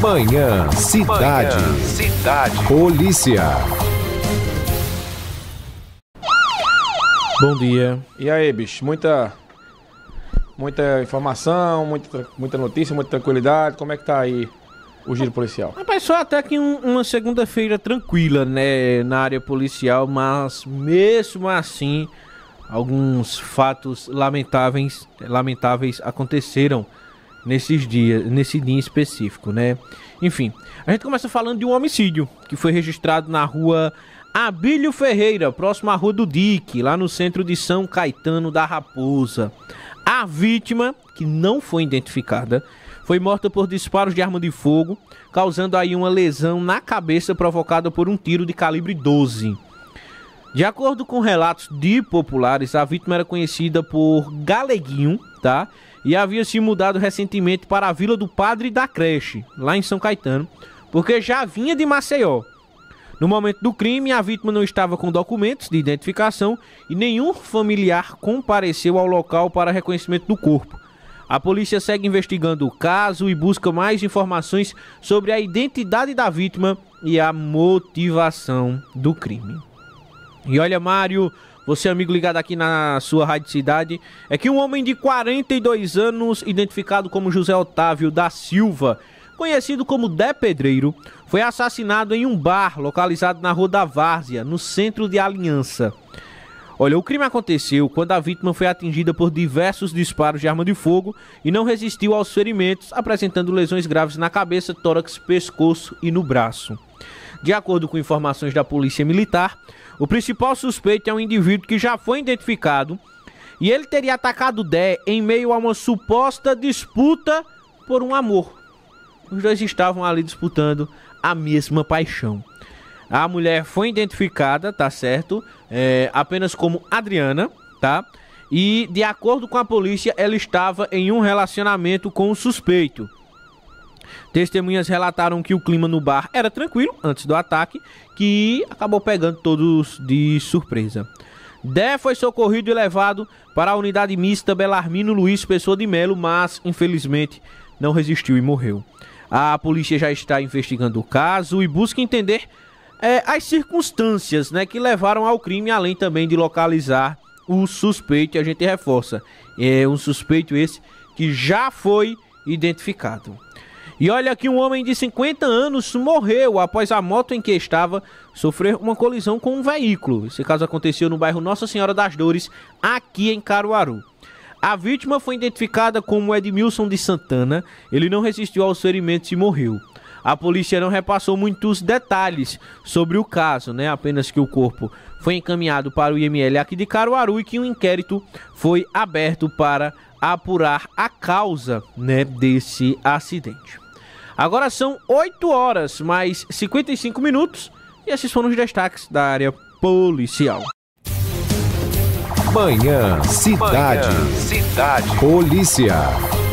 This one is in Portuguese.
Manhã Cidade. Manhã, cidade. Polícia. Bom dia. E aí, bicho? Muita. Muita informação, muita, muita notícia, muita tranquilidade. Como é que tá aí o giro policial? Rapaz, só até que um, uma segunda-feira tranquila, né? Na área policial, mas mesmo assim, alguns fatos lamentáveis, lamentáveis aconteceram nesses dias, nesse dia específico, né? Enfim, a gente começa falando de um homicídio que foi registrado na rua Abílio Ferreira, próximo à rua do Dique, lá no centro de São Caetano da Raposa. A vítima, que não foi identificada, foi morta por disparos de arma de fogo, causando aí uma lesão na cabeça provocada por um tiro de calibre 12. De acordo com relatos de populares, a vítima era conhecida por Galeguinho, tá? E havia se mudado recentemente para a Vila do Padre da Creche, lá em São Caetano, porque já vinha de Maceió. No momento do crime, a vítima não estava com documentos de identificação e nenhum familiar compareceu ao local para reconhecimento do corpo. A polícia segue investigando o caso e busca mais informações sobre a identidade da vítima e a motivação do crime. E olha, Mário, você amigo ligado aqui na sua rádio cidade, é que um homem de 42 anos, identificado como José Otávio da Silva, conhecido como Dé Pedreiro, foi assassinado em um bar localizado na Rua da Várzea, no centro de Aliança. Olha, o crime aconteceu quando a vítima foi atingida por diversos disparos de arma de fogo e não resistiu aos ferimentos, apresentando lesões graves na cabeça, tórax, pescoço e no braço. De acordo com informações da Polícia Militar, o principal suspeito é um indivíduo que já foi identificado e ele teria atacado Dé em meio a uma suposta disputa por um amor. Os dois estavam ali disputando a mesma paixão. A mulher foi identificada, tá certo? É, apenas como Adriana, tá? E de acordo com a polícia, ela estava em um relacionamento com o suspeito. Testemunhas relataram que o clima no bar era tranquilo antes do ataque, que acabou pegando todos de surpresa. Dé foi socorrido e levado para a unidade mista Belarmino Luiz Pessoa de Melo, mas infelizmente não resistiu e morreu. A polícia já está investigando o caso e busca entender é, as circunstâncias né, que levaram ao crime, além também de localizar o suspeito, a gente reforça. É um suspeito esse que já foi identificado. E olha que um homem de 50 anos morreu após a moto em que estava sofrer uma colisão com um veículo. Esse caso aconteceu no bairro Nossa Senhora das Dores, aqui em Caruaru. A vítima foi identificada como Edmilson de Santana. Ele não resistiu aos ferimentos e morreu. A polícia não repassou muitos detalhes sobre o caso, né? Apenas que o corpo foi encaminhado para o IML aqui de Caruaru e que um inquérito foi aberto para apurar a causa, né, desse acidente. Agora são 8 horas mais 55 minutos e esses foram os destaques da área policial. Manhã Cidade. Manhã, cidade. Polícia.